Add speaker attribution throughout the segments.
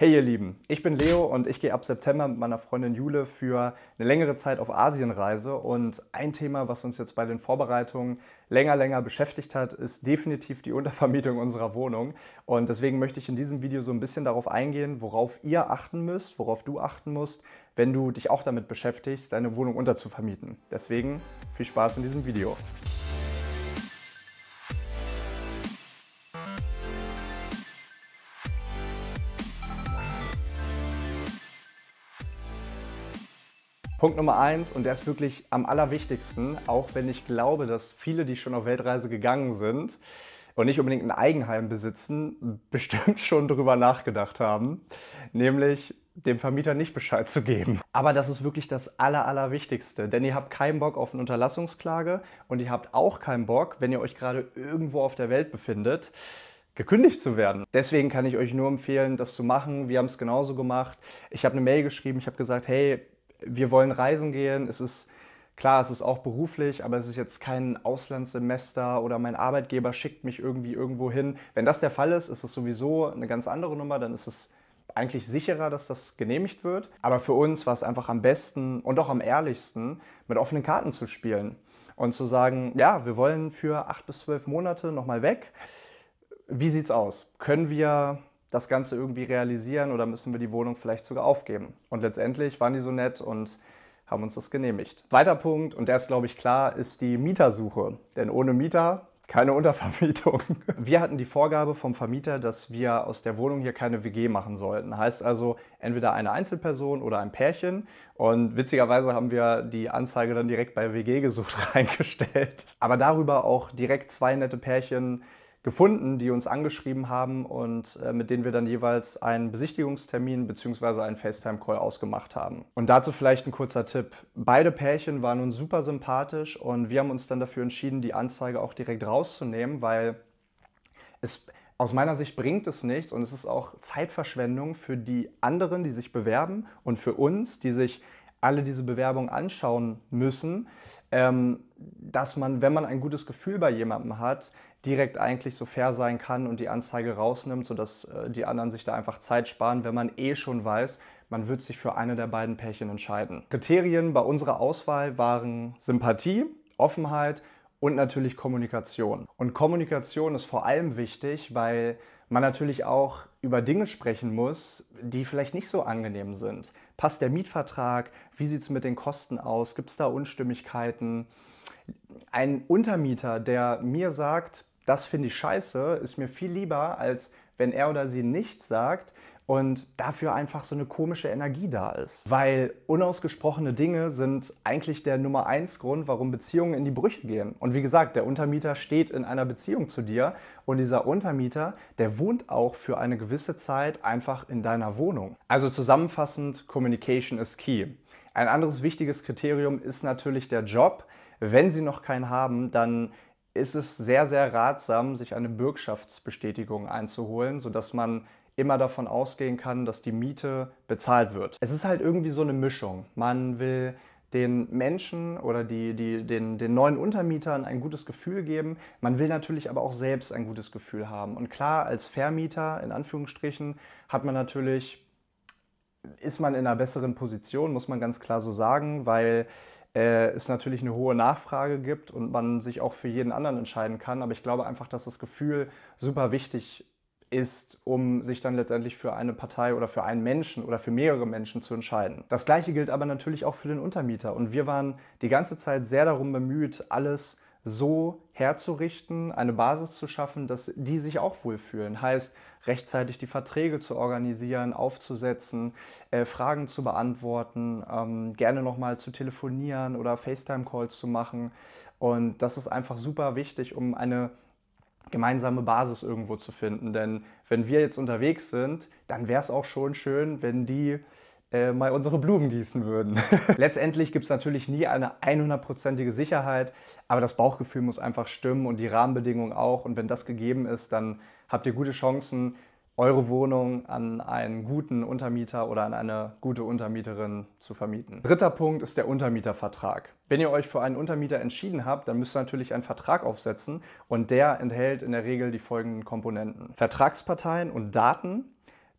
Speaker 1: Hey ihr Lieben, ich bin Leo und ich gehe ab September mit meiner Freundin Jule für eine längere Zeit auf Asienreise und ein Thema, was uns jetzt bei den Vorbereitungen länger, länger beschäftigt hat, ist definitiv die Untervermietung unserer Wohnung. Und deswegen möchte ich in diesem Video so ein bisschen darauf eingehen, worauf ihr achten müsst, worauf du achten musst, wenn du dich auch damit beschäftigst, deine Wohnung unterzuvermieten. Deswegen viel Spaß in diesem Video. Punkt Nummer eins, und der ist wirklich am allerwichtigsten, auch wenn ich glaube, dass viele, die schon auf Weltreise gegangen sind und nicht unbedingt ein Eigenheim besitzen, bestimmt schon darüber nachgedacht haben, nämlich dem Vermieter nicht Bescheid zu geben. Aber das ist wirklich das Aller, Allerwichtigste, denn ihr habt keinen Bock auf eine Unterlassungsklage und ihr habt auch keinen Bock, wenn ihr euch gerade irgendwo auf der Welt befindet, gekündigt zu werden. Deswegen kann ich euch nur empfehlen, das zu machen. Wir haben es genauso gemacht. Ich habe eine Mail geschrieben, ich habe gesagt, hey, wir wollen reisen gehen. Es ist klar, es ist auch beruflich, aber es ist jetzt kein Auslandssemester oder mein Arbeitgeber schickt mich irgendwie irgendwo hin. Wenn das der Fall ist, ist es sowieso eine ganz andere Nummer, dann ist es eigentlich sicherer, dass das genehmigt wird. Aber für uns war es einfach am besten und auch am ehrlichsten, mit offenen Karten zu spielen und zu sagen, ja, wir wollen für acht bis zwölf Monate nochmal weg. Wie sieht's aus? Können wir das Ganze irgendwie realisieren oder müssen wir die Wohnung vielleicht sogar aufgeben? Und letztendlich waren die so nett und haben uns das genehmigt. Zweiter Punkt, und der ist, glaube ich, klar, ist die Mietersuche. Denn ohne Mieter keine Untervermietung. Wir hatten die Vorgabe vom Vermieter, dass wir aus der Wohnung hier keine WG machen sollten. Heißt also entweder eine Einzelperson oder ein Pärchen. Und witzigerweise haben wir die Anzeige dann direkt bei WG gesucht reingestellt. Aber darüber auch direkt zwei nette Pärchen gefunden, die uns angeschrieben haben und äh, mit denen wir dann jeweils einen Besichtigungstermin bzw. einen FaceTime-Call ausgemacht haben. Und dazu vielleicht ein kurzer Tipp. Beide Pärchen waren uns super sympathisch und wir haben uns dann dafür entschieden, die Anzeige auch direkt rauszunehmen, weil es aus meiner Sicht bringt es nichts und es ist auch Zeitverschwendung für die anderen, die sich bewerben und für uns, die sich alle diese Bewerbungen anschauen müssen, ähm, dass man, wenn man ein gutes Gefühl bei jemandem hat, direkt eigentlich so fair sein kann und die Anzeige rausnimmt, sodass äh, die anderen sich da einfach Zeit sparen, wenn man eh schon weiß, man wird sich für eine der beiden Pärchen entscheiden. Kriterien bei unserer Auswahl waren Sympathie, Offenheit und natürlich Kommunikation. Und Kommunikation ist vor allem wichtig, weil man natürlich auch über Dinge sprechen muss, die vielleicht nicht so angenehm sind. Passt der Mietvertrag? Wie sieht es mit den Kosten aus? Gibt es da Unstimmigkeiten? Ein Untermieter, der mir sagt, das finde ich scheiße, ist mir viel lieber, als wenn er oder sie nichts sagt und dafür einfach so eine komische Energie da ist. Weil unausgesprochene Dinge sind eigentlich der Nummer eins Grund, warum Beziehungen in die Brüche gehen. Und wie gesagt, der Untermieter steht in einer Beziehung zu dir und dieser Untermieter, der wohnt auch für eine gewisse Zeit einfach in deiner Wohnung. Also zusammenfassend, Communication is key. Ein anderes wichtiges Kriterium ist natürlich der Job. Wenn sie noch keinen haben, dann ist es sehr, sehr ratsam, sich eine Bürgschaftsbestätigung einzuholen, sodass man immer davon ausgehen kann, dass die Miete bezahlt wird. Es ist halt irgendwie so eine Mischung. Man will den Menschen oder die, die, den, den neuen Untermietern ein gutes Gefühl geben. Man will natürlich aber auch selbst ein gutes Gefühl haben. Und klar, als Vermieter in Anführungsstrichen hat man natürlich, ist man in einer besseren Position, muss man ganz klar so sagen, weil äh, es natürlich eine hohe Nachfrage gibt und man sich auch für jeden anderen entscheiden kann. Aber ich glaube einfach, dass das Gefühl super wichtig ist, um sich dann letztendlich für eine Partei oder für einen Menschen oder für mehrere Menschen zu entscheiden. Das gleiche gilt aber natürlich auch für den Untermieter. Und wir waren die ganze Zeit sehr darum bemüht, alles so herzurichten, eine Basis zu schaffen, dass die sich auch wohlfühlen. Heißt, rechtzeitig die Verträge zu organisieren, aufzusetzen, äh, Fragen zu beantworten, ähm, gerne nochmal zu telefonieren oder FaceTime-Calls zu machen. Und das ist einfach super wichtig, um eine gemeinsame Basis irgendwo zu finden. Denn wenn wir jetzt unterwegs sind, dann wäre es auch schon schön, wenn die äh, mal unsere Blumen gießen würden. Letztendlich gibt es natürlich nie eine 100%ige Sicherheit, aber das Bauchgefühl muss einfach stimmen und die Rahmenbedingungen auch. Und wenn das gegeben ist, dann habt ihr gute Chancen, eure Wohnung an einen guten Untermieter oder an eine gute Untermieterin zu vermieten. Dritter Punkt ist der Untermietervertrag. Wenn ihr euch für einen Untermieter entschieden habt, dann müsst ihr natürlich einen Vertrag aufsetzen und der enthält in der Regel die folgenden Komponenten. Vertragsparteien und Daten,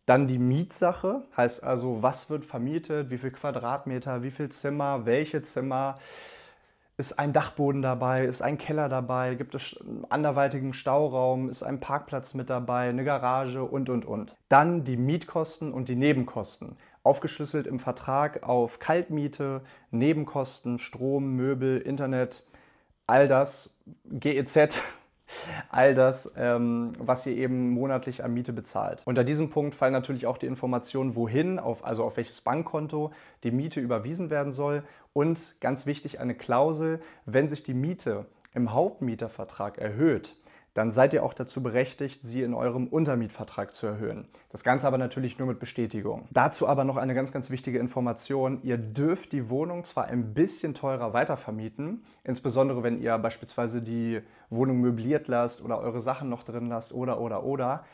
Speaker 1: dann die Mietsache, heißt also, was wird vermietet, wie viel Quadratmeter, wie viel Zimmer, welche Zimmer, ist ein Dachboden dabei? Ist ein Keller dabei? Gibt es anderweitigen Stauraum? Ist ein Parkplatz mit dabei? Eine Garage und, und, und. Dann die Mietkosten und die Nebenkosten. Aufgeschlüsselt im Vertrag auf Kaltmiete, Nebenkosten, Strom, Möbel, Internet, all das, GEZ, all das, ähm, was ihr eben monatlich an Miete bezahlt. Unter diesem Punkt fallen natürlich auch die Informationen, wohin, auf, also auf welches Bankkonto die Miete überwiesen werden soll und ganz wichtig eine Klausel, wenn sich die Miete im Hauptmietervertrag erhöht, dann seid ihr auch dazu berechtigt, sie in eurem Untermietvertrag zu erhöhen. Das Ganze aber natürlich nur mit Bestätigung. Dazu aber noch eine ganz, ganz wichtige Information. Ihr dürft die Wohnung zwar ein bisschen teurer weitervermieten, insbesondere wenn ihr beispielsweise die Wohnung möbliert lasst oder eure Sachen noch drin lasst oder oder oder.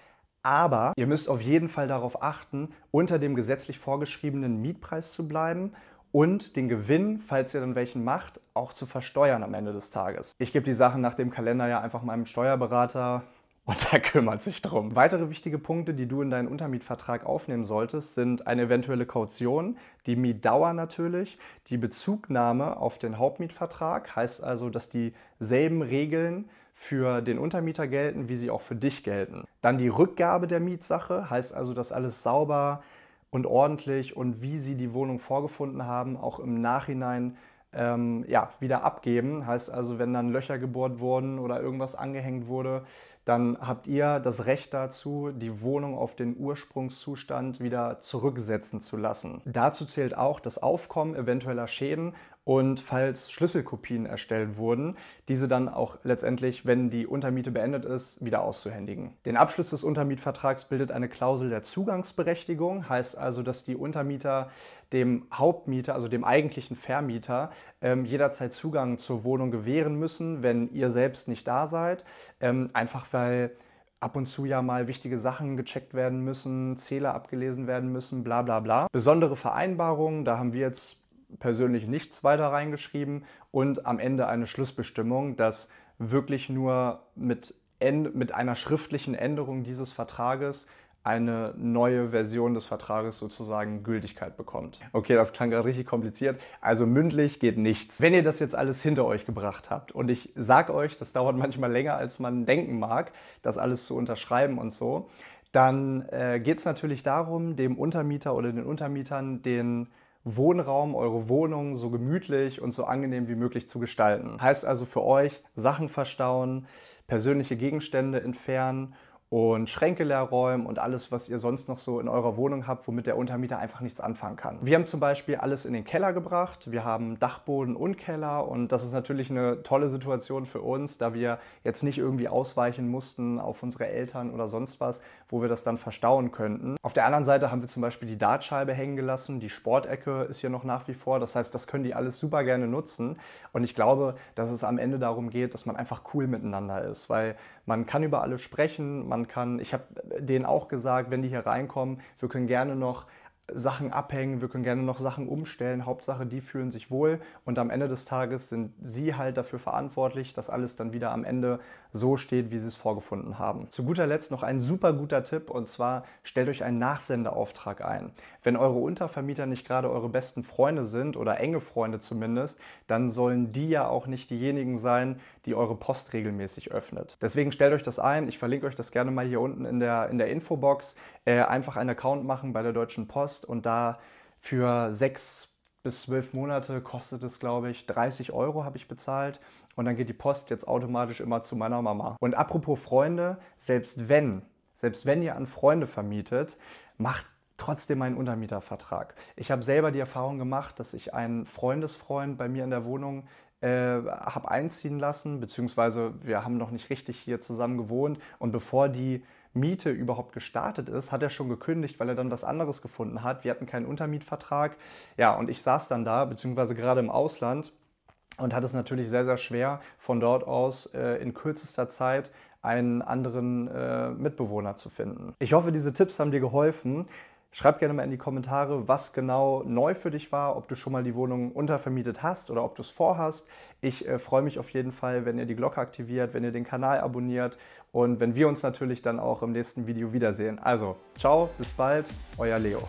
Speaker 1: Aber ihr müsst auf jeden Fall darauf achten, unter dem gesetzlich vorgeschriebenen Mietpreis zu bleiben und den Gewinn, falls ihr dann welchen macht, auch zu versteuern am Ende des Tages. Ich gebe die Sachen nach dem Kalender ja einfach meinem Steuerberater und er kümmert sich drum. Weitere wichtige Punkte, die du in deinen Untermietvertrag aufnehmen solltest, sind eine eventuelle Kaution, die Mietdauer natürlich, die Bezugnahme auf den Hauptmietvertrag, heißt also, dass dieselben Regeln für den Untermieter gelten, wie sie auch für dich gelten. Dann die Rückgabe der Mietsache, heißt also, dass alles sauber und ordentlich und wie sie die Wohnung vorgefunden haben, auch im Nachhinein ähm, ja, wieder abgeben. Heißt also, wenn dann Löcher gebohrt wurden oder irgendwas angehängt wurde, dann habt ihr das Recht dazu, die Wohnung auf den Ursprungszustand wieder zurücksetzen zu lassen. Dazu zählt auch das Aufkommen eventueller Schäden und falls Schlüsselkopien erstellt wurden, diese dann auch letztendlich, wenn die Untermiete beendet ist, wieder auszuhändigen. Den Abschluss des Untermietvertrags bildet eine Klausel der Zugangsberechtigung, heißt also, dass die Untermieter dem Hauptmieter, also dem eigentlichen Vermieter, ähm, jederzeit Zugang zur Wohnung gewähren müssen, wenn ihr selbst nicht da seid, ähm, einfach weil ab und zu ja mal wichtige Sachen gecheckt werden müssen, Zähler abgelesen werden müssen, bla bla bla. Besondere Vereinbarungen, da haben wir jetzt persönlich nichts weiter reingeschrieben und am Ende eine Schlussbestimmung, dass wirklich nur mit, mit einer schriftlichen Änderung dieses Vertrages eine neue Version des Vertrages sozusagen Gültigkeit bekommt. Okay, das klang gerade richtig kompliziert. Also mündlich geht nichts. Wenn ihr das jetzt alles hinter euch gebracht habt und ich sage euch, das dauert manchmal länger, als man denken mag, das alles zu unterschreiben und so, dann äh, geht es natürlich darum, dem Untermieter oder den Untermietern den Wohnraum, eure Wohnung so gemütlich und so angenehm wie möglich zu gestalten. Heißt also für euch Sachen verstauen, persönliche Gegenstände entfernen und Schränke leer räumen und alles, was ihr sonst noch so in eurer Wohnung habt, womit der Untermieter einfach nichts anfangen kann. Wir haben zum Beispiel alles in den Keller gebracht. Wir haben Dachboden und Keller und das ist natürlich eine tolle Situation für uns, da wir jetzt nicht irgendwie ausweichen mussten auf unsere Eltern oder sonst was, wo wir das dann verstauen könnten. Auf der anderen Seite haben wir zum Beispiel die Dartscheibe hängen gelassen, die Sportecke ist hier noch nach wie vor. Das heißt, das können die alles super gerne nutzen. Und ich glaube, dass es am Ende darum geht, dass man einfach cool miteinander ist, weil man kann über alles sprechen, man kann, ich habe denen auch gesagt, wenn die hier reinkommen, wir können gerne noch Sachen abhängen, wir können gerne noch Sachen umstellen. Hauptsache, die fühlen sich wohl und am Ende des Tages sind sie halt dafür verantwortlich, dass alles dann wieder am Ende so steht, wie sie es vorgefunden haben. Zu guter Letzt noch ein super guter Tipp und zwar stellt euch einen Nachsendeauftrag ein. Wenn eure Untervermieter nicht gerade eure besten Freunde sind oder enge Freunde zumindest, dann sollen die ja auch nicht diejenigen sein, die eure Post regelmäßig öffnet. Deswegen stellt euch das ein. Ich verlinke euch das gerne mal hier unten in der, in der Infobox. Äh, einfach einen Account machen bei der Deutschen Post Rohkost und da für sechs bis zwölf Monate kostet es, glaube ich, 30 Euro habe ich bezahlt. Und dann geht die Post jetzt automatisch immer zu meiner Mama. Und apropos Freunde, selbst wenn, selbst wenn ihr an Freunde vermietet, macht trotzdem einen Untermietervertrag. Ich habe selber die Erfahrung gemacht, dass ich einen Freundesfreund bei mir in der Wohnung äh, habe einziehen lassen, beziehungsweise wir haben noch nicht richtig hier zusammen gewohnt. Und bevor die Miete überhaupt gestartet ist, hat er schon gekündigt, weil er dann was anderes gefunden hat. Wir hatten keinen Untermietvertrag. Ja, und ich saß dann da, beziehungsweise gerade im Ausland und hatte es natürlich sehr, sehr schwer, von dort aus äh, in kürzester Zeit einen anderen äh, Mitbewohner zu finden. Ich hoffe, diese Tipps haben dir geholfen. Schreib gerne mal in die Kommentare, was genau neu für dich war, ob du schon mal die Wohnung untervermietet hast oder ob du es vorhast. Ich äh, freue mich auf jeden Fall, wenn ihr die Glocke aktiviert, wenn ihr den Kanal abonniert und wenn wir uns natürlich dann auch im nächsten Video wiedersehen. Also, ciao, bis bald, euer Leo.